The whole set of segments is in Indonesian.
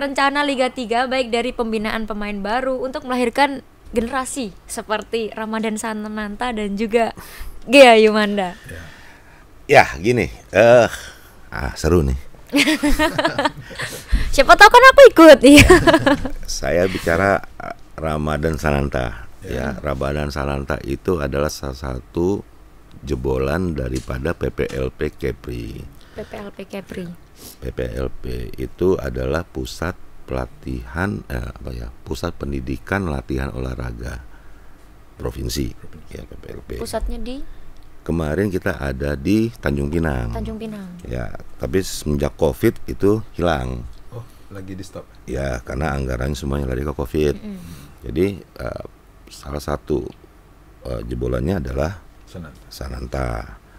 rencana Liga 3 baik dari pembinaan pemain baru untuk melahirkan generasi seperti Ramadan Sananta dan juga Gea Yumanda. Ya, gini. Eh, uh, ah seru nih. Siapa tahu kan aku ikut. Iya. Saya bicara eh, Ramadan Sananta. Ya, ya Ramadan Sananta itu adalah salah satu jebolan daripada PPLP Kepri. PPLP Kepri. PPLP itu adalah pusat pelatihan eh, apa ya pusat pendidikan latihan olahraga provinsi, ya PPLP pusatnya di kemarin kita ada di Tanjung Pinang Tanjung Pinang ya tapi semenjak COVID itu hilang oh lagi di stop ya karena anggaran semuanya lari ke COVID mm -hmm. jadi uh, salah satu uh, jebolannya adalah Sananta. Sananta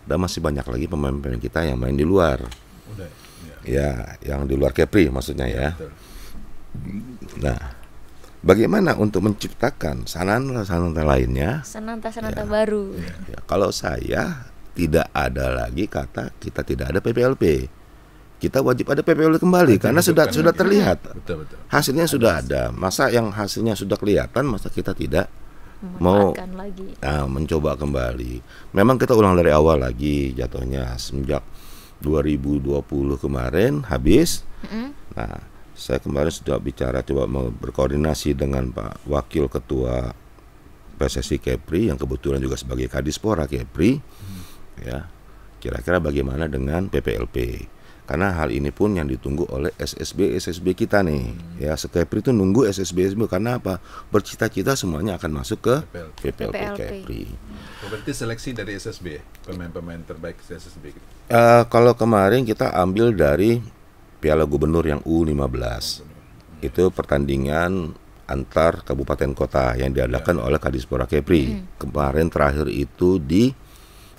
dan masih banyak lagi pemain-pemain kita yang main di luar Udah, ya ya yang di luar Kepri maksudnya ya. Betul. Nah, bagaimana untuk menciptakan sananta-sananta lainnya? Sananta-sananta ya, baru. Ya, kalau saya tidak ada lagi kata kita tidak ada PPLP. Kita wajib ada PPLP kembali karena sudah sudah lagi. terlihat. Betul, betul. Hasilnya ada sudah ada. Masa yang hasilnya sudah kelihatan masa kita tidak mau lagi. Nah, mencoba kembali. Memang kita ulang dari awal lagi jatuhnya semenjak 2020 kemarin habis. mm Nah, saya kemarin sudah bicara coba berkoordinasi dengan Pak Wakil Ketua PSSI Kepri yang kebetulan juga sebagai Kadispora Kepri. mm Ya. Kira-kira bagaimana dengan PPLP? Karena hal ini pun yang ditunggu oleh SSB SSB kita nih. mm Ya, Kepri itu nunggu SSB SSB karena apa? Bercita-cita semuanya akan masuk ke PPLP, PPLP, PPLP. Kepri. Oh, berarti seleksi dari SSB, pemain-pemain terbaik SSB. Gitu? Uh, kalau kemarin kita ambil dari Piala Gubernur yang U15. Itu pertandingan antar kabupaten kota yang diadakan ya. oleh Kadispora Kepri. Hmm. Kemarin terakhir itu di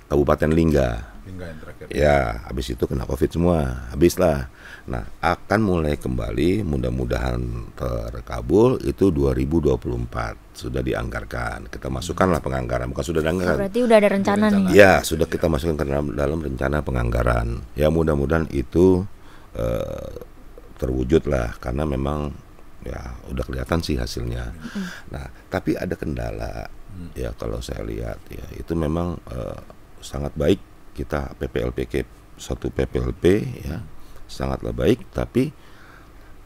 Kabupaten Lingga. Lingga yang terakhir. Ya, habis itu kena Covid semua. Habislah. Nah, akan mulai kembali mudah-mudahan terkabul itu 2024 sudah dianggarkan. Kita masukkanlah penganggaran, bukan sudah dianggarkan. Oh, berarti sudah ada rencana, rencana nih. Ya, sudah kita masukkan ke dalam, dalam rencana penganggaran. Ya mudah-mudahan itu uh, terwujud lah, karena memang ya udah kelihatan sih hasilnya. Nah, tapi ada kendala mm. ya kalau saya lihat ya itu memang uh, sangat baik kita PPLPK satu PPLP ya sangatlah baik, tapi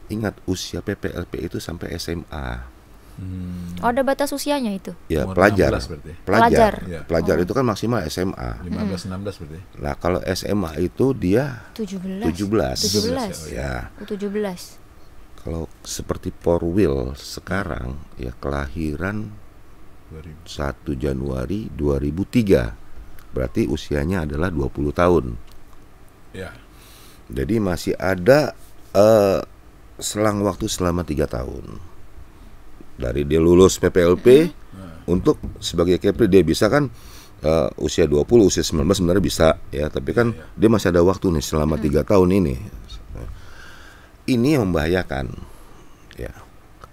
ingat usia PPLP itu sampai SMA Hmm. Oh, ada batas usianya itu? Ya, Umur pelajar. 16, pelajar. Pelajar, ya. pelajar oh. itu kan maksimal SMA. 15 16 berarti. Nah, kalau SMA itu dia 17. 17. 17. ya. Oh, 17. Ya. Kalau seperti Porwil sekarang ya kelahiran 2000. 1 Januari 2003. Berarti usianya adalah 20 tahun. Ya. Jadi masih ada uh, selang waktu selama tiga tahun dari dia lulus PPLP hmm. untuk sebagai Kepri dia bisa kan uh, usia 20 usia 19 sebenarnya bisa ya tapi kan yeah. dia masih ada waktu nih selama hmm. tiga hmm. tahun ini ini yang membahayakan ya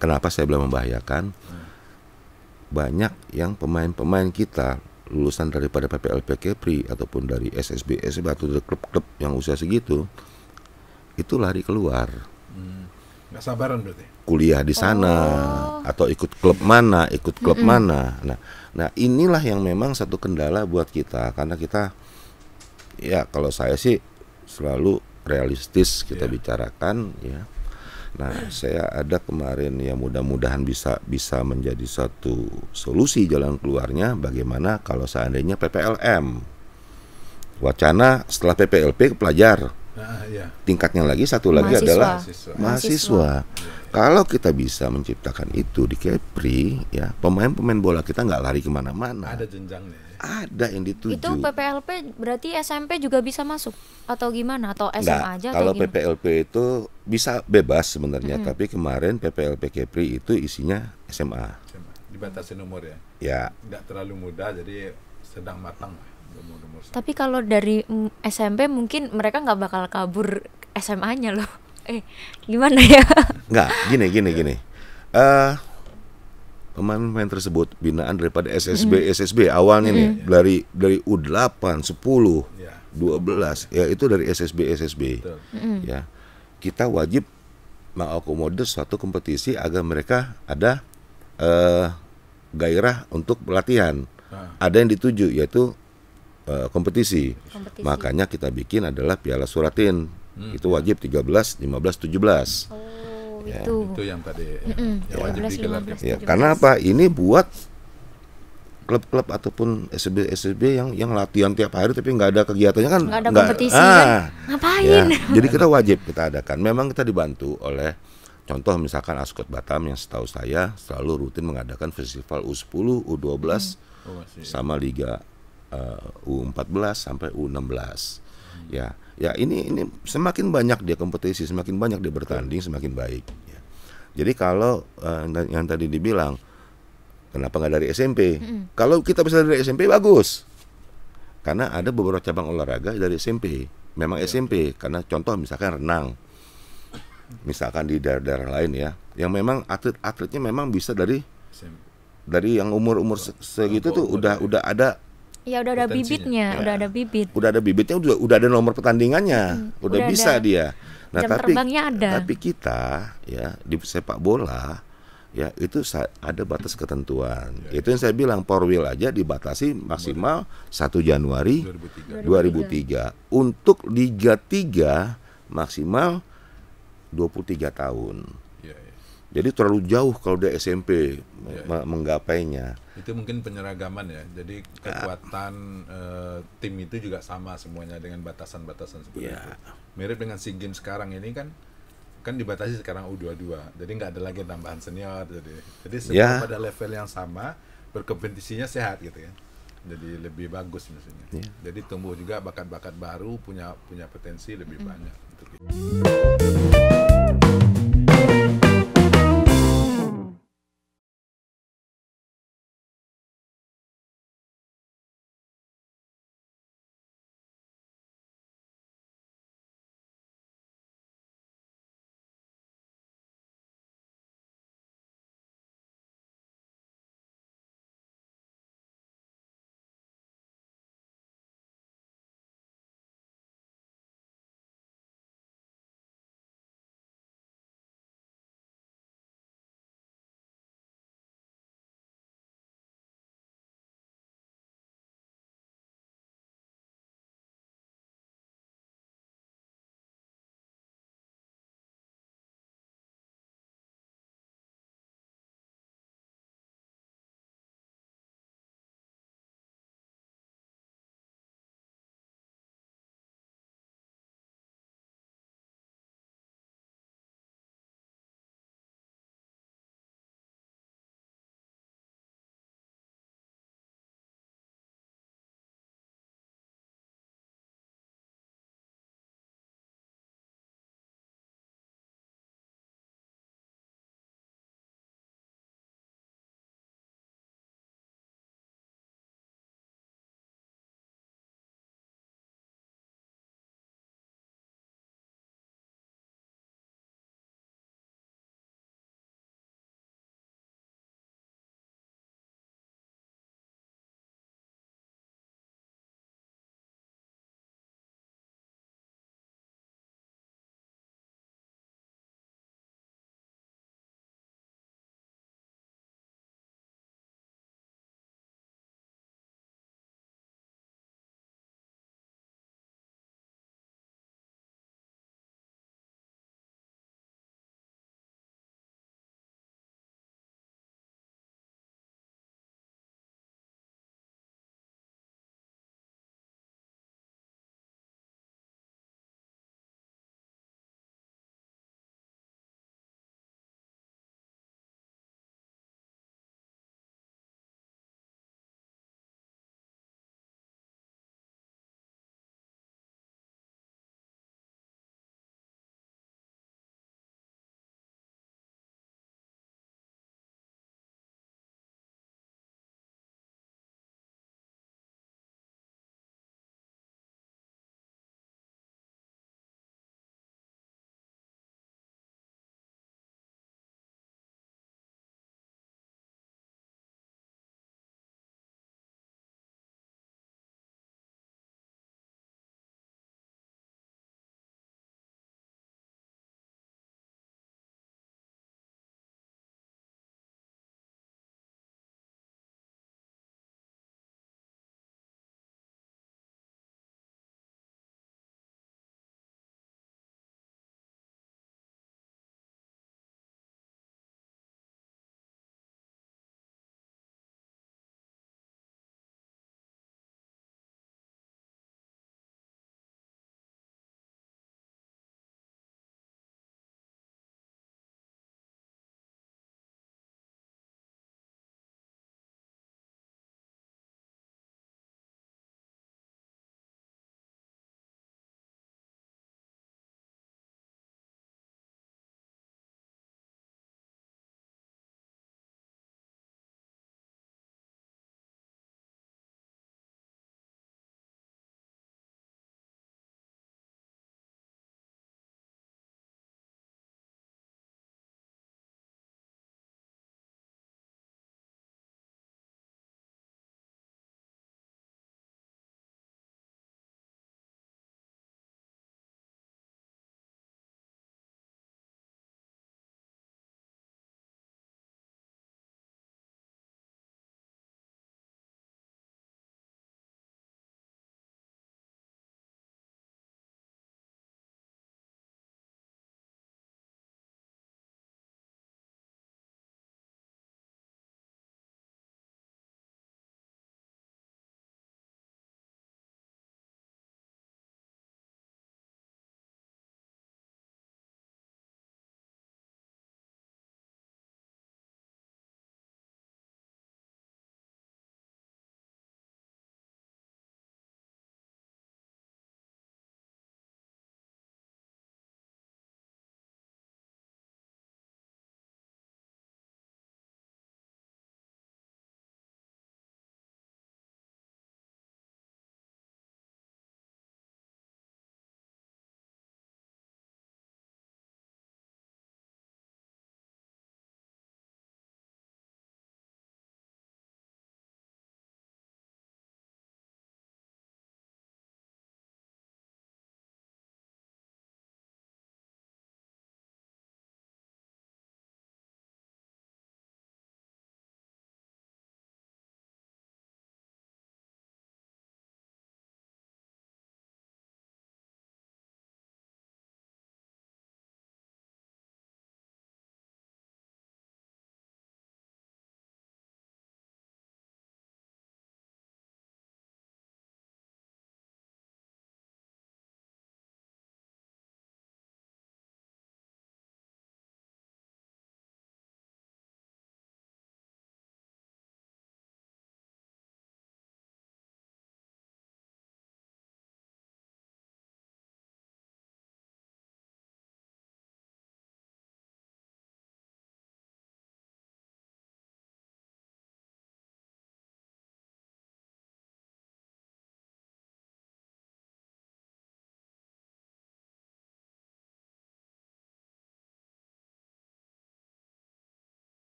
kenapa saya bilang membahayakan hmm. banyak yang pemain-pemain kita lulusan daripada PPLP Kepri ataupun dari SSB SSB atau dari klub-klub yang usia segitu itu lari keluar hmm. Gak sabaran berarti kuliah di sana oh. atau ikut klub mana, ikut klub mm -hmm. mana. Nah, nah inilah yang memang satu kendala buat kita karena kita ya kalau saya sih selalu realistis kita yeah. bicarakan ya. Nah, saya ada kemarin ya mudah-mudahan bisa bisa menjadi satu solusi jalan keluarnya bagaimana kalau seandainya PPLM. Wacana setelah PPLP pelajar Ah, iya. Tingkatnya lagi satu lagi mahasiswa. adalah mahasiswa. mahasiswa. Kalau kita bisa menciptakan itu di Kepri, ya pemain-pemain bola kita nggak lari kemana-mana. Ada jenjangnya. Ya? Ada yang dituju. Itu PPLP berarti SMP juga bisa masuk atau gimana atau SMA nggak, aja? Kalau atau PPLP itu bisa bebas sebenarnya, hmm. tapi kemarin PPLP Kepri itu isinya SMA. SMA. Dibatasi nomor ya. Ya. Nggak terlalu muda, jadi sedang matang tapi kalau dari SMP mungkin mereka nggak bakal kabur SMA-nya loh eh gimana ya nggak gini gini gini uh, pemain-pemain tersebut binaan daripada SSB mm. Mm-hmm. SSB awalnya mm. Mm-hmm. nih dari dari U8 10 yeah. 12 ya itu dari SSB SSB mm. Mm-hmm. ya kita wajib mengakomodir suatu kompetisi agar mereka ada uh, gairah untuk pelatihan ah. ada yang dituju yaitu Eh, kompetisi. kompetisi. Makanya kita bikin adalah piala suratin. Hmm. Itu wajib 13, 15, 17. Oh. Ya. Itu. itu yang tadi ya. mm -mm. yang wajib 15, 15, 15, ya, karena apa? Ini buat klub-klub ataupun SB SB yang yang latihan tiap hari tapi nggak ada kegiatannya kan nggak ada gak, kompetisi ah, kan? ngapain ya. jadi kita wajib kita adakan memang kita dibantu oleh contoh misalkan Askot Batam yang setahu saya selalu rutin mengadakan festival U10 U12 hmm. oh, sama Liga Eh, U14 sampai U16 ya ya ini ini semakin banyak dia kompetisi semakin banyak dia bertanding semakin baik ya. jadi kalau uh, yang tadi dibilang kenapa nggak dari SMP -hmm. kalau kita bisa dari SMP bagus karena ada beberapa cabang olahraga dari SMP memang ya. SMP karena contoh misalkan renang misalkan di daerah-daerah lain ya yang memang atlet-atletnya memang bisa dari SMP. dari yang umur-umur segitu tuh udah udah ada Ya udah ada Potensinya. bibitnya, ya. udah ada bibit. Udah ada bibitnya, udah udah ada nomor pertandingannya, hmm, udah, udah bisa ada. dia. Nah Jam tapi ada. tapi kita ya di sepak bola ya itu ada batas ketentuan. Ya. Itu yang saya bilang Porwil aja dibatasi maksimal 1 Januari 2003. 2003. 2003. Untuk Liga 3 maksimal 23 tahun. Jadi terlalu jauh kalau dia SMP ya, iya. menggapainya. Itu mungkin penyeragaman ya. Jadi kekuatan ya. uh, tim itu juga sama semuanya dengan batasan-batasan seperti ya. itu. Mirip dengan SEA Games sekarang ini kan kan dibatasi sekarang U22. Jadi nggak ada lagi tambahan senior jadi. Jadi semua ya. pada level yang sama, berkompetisinya sehat gitu ya. Jadi lebih bagus misalnya. Ya. Jadi tumbuh juga bakat-bakat baru, punya punya potensi lebih hmm. banyak. Gitu.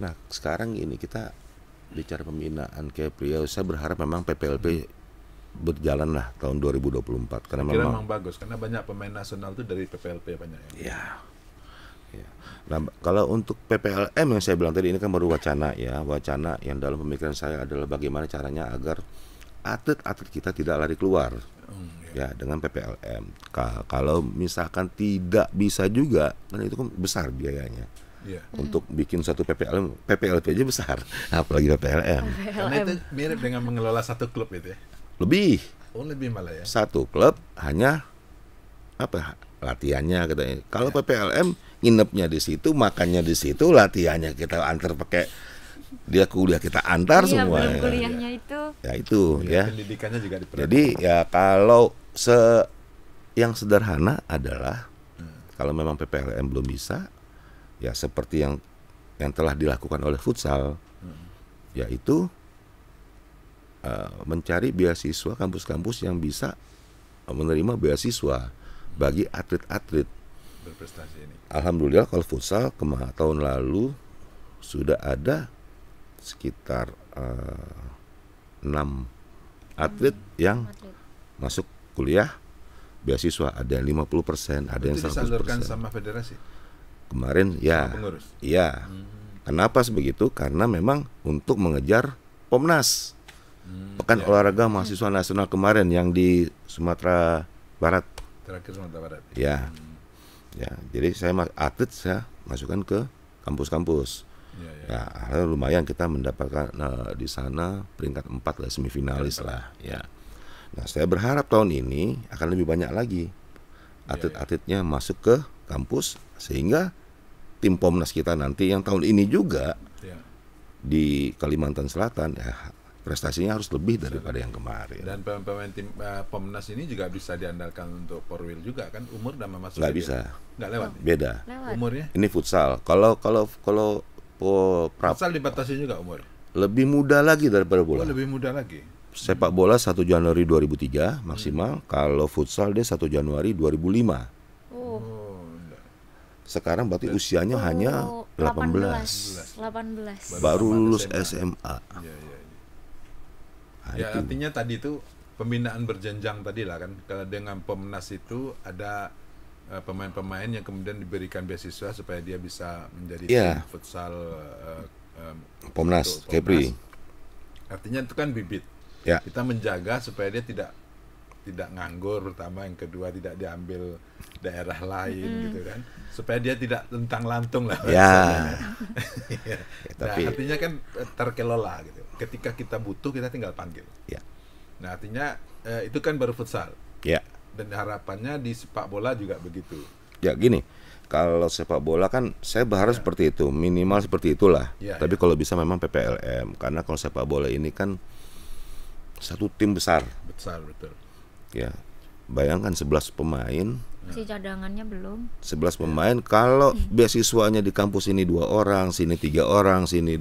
Nah, sekarang ini kita bicara pembinaan kayak pria, saya berharap memang PPLP hmm berjalan lah tahun 2024 karena memang, memang bagus karena banyak pemain nasional itu dari PPLP banyak ya. Iya. ya. Nah, kalau untuk PPLM yang saya bilang tadi ini kan baru wacana ya, wacana yang dalam pemikiran saya adalah bagaimana caranya agar atlet-atlet kita tidak lari keluar. Hmm, ya. ya, dengan PPLM. kalau misalkan tidak bisa juga, kan itu kan besar biayanya yeah. untuk bikin satu PPLM PPLP aja besar apalagi PPLM. PPLM karena itu mirip dengan mengelola satu klub itu ya lebih oh lebih malah ya satu klub hanya apa latihannya katanya kalau yeah. PPLM nginepnya di situ makannya di situ latihannya kita antar pakai dia kuliah kita antar iya, semua ya. kuliahnya itu ya itu ya, ya. pendidikannya juga jadi ya kalau se yang sederhana adalah hmm. kalau memang PPLM belum bisa ya seperti yang yang telah dilakukan oleh futsal hmm. yaitu uh, mencari beasiswa kampus-kampus yang bisa menerima beasiswa bagi atlet-atlet berprestasi ini. Alhamdulillah kalau futsal kemarin tahun lalu sudah ada sekitar eh, enam 6 atlet hmm. yang atlet. masuk kuliah beasiswa ada yang 50%, ada Itu yang 100%. disalurkan sama federasi? kemarin ya pengurus. iya hmm. kenapa sebegitu karena memang untuk mengejar Pomnas hmm, pekan ya. olahraga mahasiswa hmm. nasional kemarin yang di Sumatera Barat terakhir Sumatera Barat ya hmm. ya jadi saya atlet saya masukkan ke kampus-kampus iya, iya. ya, ya. ya lumayan kita mendapatkan nah, di sana peringkat empat lah semifinalis ya, lah ya nah saya berharap tahun ini akan lebih banyak lagi iya, atlet-atletnya masuk ke kampus sehingga tim Pomnas kita nanti yang tahun ini juga ya. di Kalimantan Selatan ya prestasinya harus lebih daripada yang kemarin. Dan pemain pemain tim uh, Pomnas ini juga bisa diandalkan untuk Porwil juga kan umur dan masuk. Gak bisa. Gak lewat. Oh. Beda. Lewat. Umurnya? Ini futsal. Kalau kalau kalau po, futsal dibatasi juga umur. Lebih muda lagi daripada oh, bola. Oh, lebih muda lagi. Sepak bola 1 Januari 2003 maksimal, hmm. kalau futsal dia 1 Januari 2005. Oh. oh. Sekarang berarti usianya oh, hanya 18. 18. 18. Baru lulus SMA. SMA. Ya, ya, ya. Nah, ya itu. artinya tadi itu pembinaan berjenjang tadi lah kan. Kalau dengan Pemnas itu ada eh, pemain-pemain uh, yang kemudian diberikan beasiswa supaya dia bisa menjadi ya. tim futsal uh, eh, eh, um, pemnas, Kepri. Artinya itu kan bibit. Ya. Kita menjaga supaya dia tidak tidak nganggur pertama yang kedua tidak diambil daerah lain hmm. gitu kan supaya dia tidak lentang lantung lah ya, ya. ya nah, artinya kan eh, terkelola gitu ketika kita butuh kita tinggal panggil ya. nah artinya eh, itu kan baru futsal ya dan harapannya di sepak bola juga begitu ya gini kalau sepak bola kan saya berharap ya. seperti itu minimal seperti itulah ya, ya. tapi ya. kalau bisa memang PPLM karena kalau sepak bola ini kan satu tim besar besar betul ya bayangkan 11 pemain si cadangannya belum 11 pemain kalau hmm. beasiswanya di kampus ini dua orang sini tiga orang sini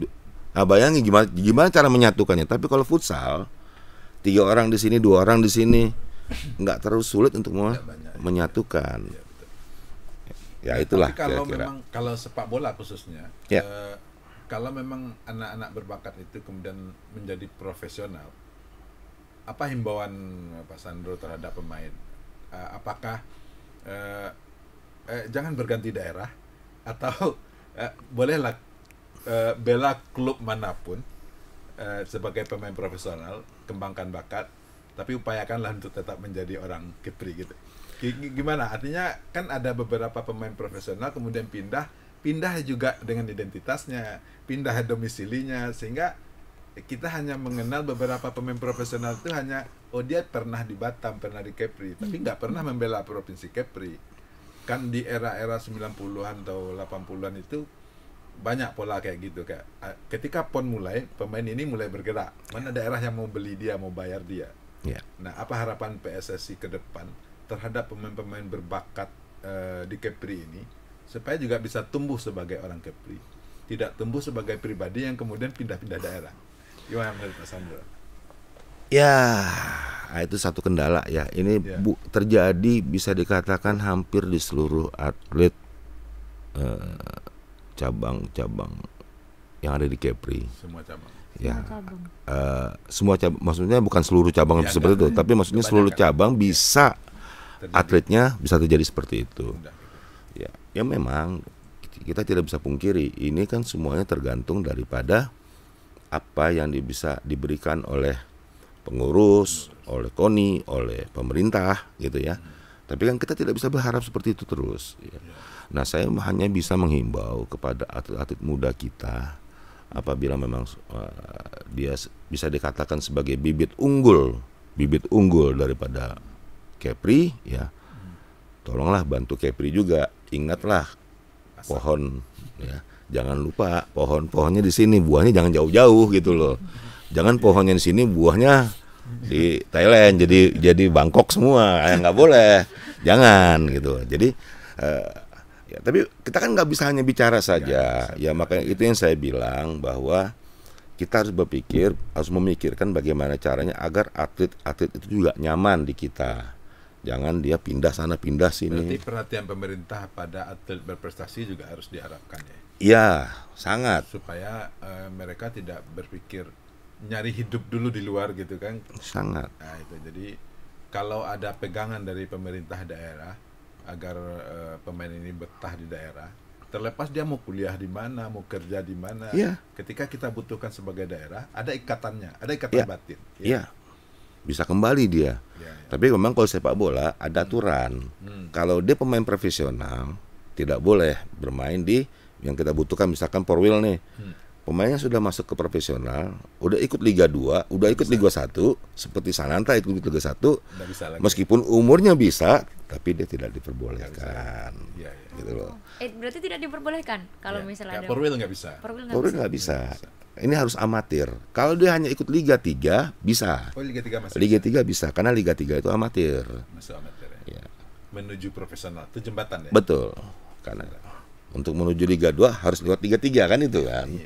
nah bayangin gimana gimana cara menyatukannya tapi kalau futsal tiga orang di sini dua orang di sini nggak terlalu sulit untuk mau menyatukan iya, ya itulah tapi kalau kira -kira. memang kalau sepak bola khususnya ya. Eh, kalau memang anak-anak berbakat itu kemudian menjadi profesional apa himbauan eh, Pak Sandro terhadap pemain? Uh, apakah uh, uh, jangan berganti daerah atau uh, bolehlah uh, bela klub manapun uh, sebagai pemain profesional, kembangkan bakat, tapi upayakanlah untuk tetap menjadi orang Kipri gitu. Gimana? Artinya kan ada beberapa pemain profesional kemudian pindah, pindah juga dengan identitasnya, pindah domisilinya sehingga kita hanya mengenal beberapa pemain profesional itu hanya oh dia pernah di Batam, pernah di Kepri, tapi hmm. nggak pernah membela provinsi Kepri. Kan di era-era 90-an atau 80-an itu banyak pola kayak gitu kayak ketika pon mulai pemain ini mulai bergerak mana ya. daerah yang mau beli dia mau bayar dia yeah. nah apa harapan PSSI ke depan terhadap pemain-pemain berbakat uh, di Kepri ini supaya juga bisa tumbuh sebagai orang Kepri tidak tumbuh sebagai pribadi yang kemudian pindah-pindah daerah Ya, ah, itu satu kendala ya. Ini yeah. bu, terjadi bisa dikatakan hampir di seluruh atlet eh, cabang-cabang uh, yang ada di Kepri. Semua cabang. Ya, semua eh, semua cabang. Maksudnya bukan seluruh cabang ya, seperti ya. itu, tapi maksudnya seluruh cabang bisa terjadi. atletnya bisa terjadi seperti itu. Gitu. Ya, ya memang kita tidak bisa pungkiri ini kan semuanya tergantung daripada apa yang bisa diberikan oleh pengurus, oleh koni, oleh pemerintah gitu ya. Tapi kan kita tidak bisa berharap seperti itu terus. Ya. Nah saya hanya bisa menghimbau kepada atlet-atlet muda kita apabila memang uh, dia bisa dikatakan sebagai bibit unggul, bibit unggul daripada Kepri ya. Tolonglah bantu Kepri juga. Ingatlah pohon ya jangan lupa pohon-pohonnya di sini buahnya jangan jauh-jauh gitu loh jangan pohonnya di sini buahnya di Thailand jadi jadi Bangkok semua kayak nggak boleh jangan gitu jadi uh, ya, tapi kita kan nggak bisa hanya bicara saja ya, ya makanya itu yang saya bilang bahwa kita harus berpikir harus memikirkan bagaimana caranya agar atlet-atlet itu juga nyaman di kita jangan dia pindah sana pindah sini. Berarti perhatian pemerintah pada atlet berprestasi juga harus diharapkan ya. Iya, sangat. Supaya uh, mereka tidak berpikir nyari hidup dulu di luar gitu kan. Sangat. Nah, itu jadi kalau ada pegangan dari pemerintah daerah agar uh, pemain ini betah di daerah, terlepas dia mau kuliah di mana, mau kerja di mana. ya. Ketika kita butuhkan sebagai daerah, ada ikatannya, ada ikatan ya. batin. Iya. Ya. Bisa kembali dia. Ya, ya. Tapi memang kalau sepak bola ada aturan. Hmm. Kalau dia pemain profesional tidak boleh bermain di yang kita butuhkan misalkan Porwil nih. Hmm. Pemainnya sudah masuk ke profesional, udah ikut Liga 2, udah ikut bisa. Liga 1 seperti Sananta ikut Liga 1. Meskipun umurnya bisa, tapi dia tidak diperbolehkan. Ya, ya. Gitu loh. Eh berarti tidak diperbolehkan kalau ya. misalnya ya, Porwil nggak bisa. Porwil nggak bisa. bisa. Ini harus amatir. Kalau dia hanya ikut Liga 3 bisa. Oh, Liga 3 masih. Liga 3 bisa karena Liga 3 itu amatir. Masuk amatir ya. ya. Menuju profesional itu jembatan ya. Betul. Karena untuk menuju Liga 2 harus lewat 3 3 kan itu kan. Yeah.